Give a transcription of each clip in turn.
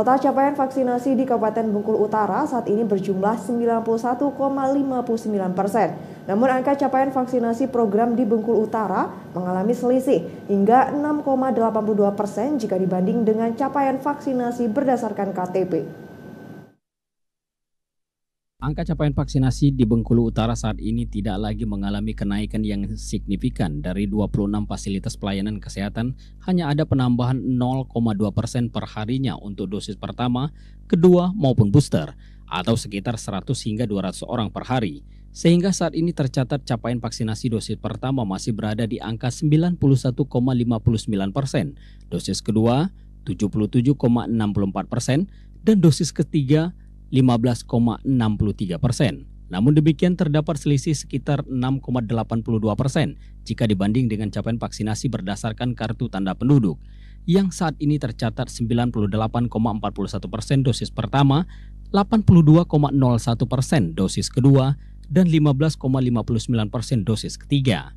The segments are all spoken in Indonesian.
Total capaian vaksinasi di Kabupaten Bengkulu Utara saat ini berjumlah 91,59 persen. Namun angka capaian vaksinasi program di Bengkulu Utara mengalami selisih hingga 6,82 persen jika dibanding dengan capaian vaksinasi berdasarkan KTP. Angka capaian vaksinasi di Bengkulu Utara saat ini tidak lagi mengalami kenaikan yang signifikan. Dari 26 fasilitas pelayanan kesehatan, hanya ada penambahan 0,2 persen per harinya untuk dosis pertama, kedua maupun booster, atau sekitar 100 hingga 200 orang per hari. Sehingga saat ini tercatat capaian vaksinasi dosis pertama masih berada di angka 91,59 persen, dosis kedua 77,64 persen, dan dosis ketiga 15,63 persen. Namun demikian terdapat selisih sekitar 6,82 persen jika dibanding dengan capaian vaksinasi berdasarkan kartu tanda penduduk yang saat ini tercatat 98,41 persen dosis pertama, 82,01 persen dosis kedua, dan 15,59 persen dosis ketiga.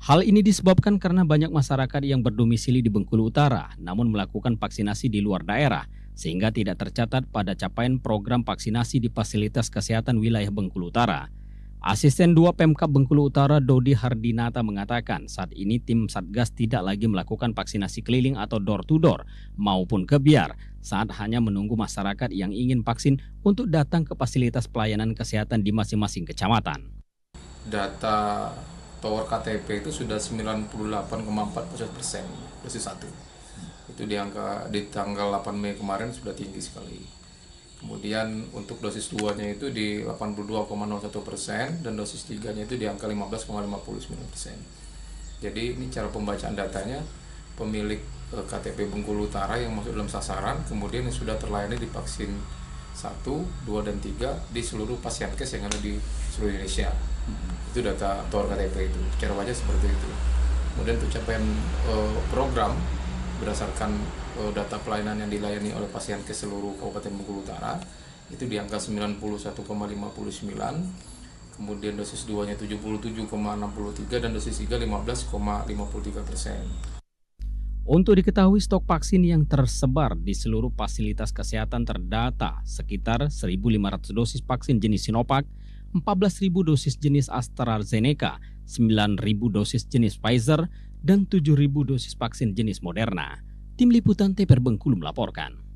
Hal ini disebabkan karena banyak masyarakat yang berdomisili di Bengkulu Utara namun melakukan vaksinasi di luar daerah – sehingga tidak tercatat pada capaian program vaksinasi di fasilitas kesehatan wilayah Bengkulu Utara. Asisten 2 Pemkap Bengkulu Utara Dodi Hardinata mengatakan saat ini tim Satgas tidak lagi melakukan vaksinasi keliling atau door to door maupun kebiar saat hanya menunggu masyarakat yang ingin vaksin untuk datang ke fasilitas pelayanan kesehatan di masing-masing kecamatan. Data tower KTP itu sudah 98,4 persen, persis satu itu di angka di tanggal 8 Mei kemarin sudah tinggi sekali kemudian untuk dosis 2 nya itu di 82,01 persen dan dosis 3 nya itu di angka 15,59 persen jadi ini cara pembacaan datanya pemilik eh, KTP Bengkulu Utara yang masuk dalam sasaran kemudian yang sudah terlayani di vaksin 1, 2, dan 3 di seluruh pasien kes yang ada di seluruh Indonesia hmm. itu data TOR KTP itu cara wajah seperti itu kemudian untuk capaian eh, program berdasarkan uh, data pelayanan yang dilayani oleh pasien ke seluruh Kabupaten Bengkulu Utara itu di angka 91,59 kemudian dosis 2 nya 77,63 dan dosis 3 15,53 persen. Untuk diketahui stok vaksin yang tersebar di seluruh fasilitas kesehatan terdata sekitar 1.500 dosis vaksin jenis Sinovac, 14.000 dosis jenis AstraZeneca, 9.000 dosis jenis Pfizer, dan 7.000 dosis vaksin jenis Moderna. Tim Liputan TPR Bengkulu melaporkan.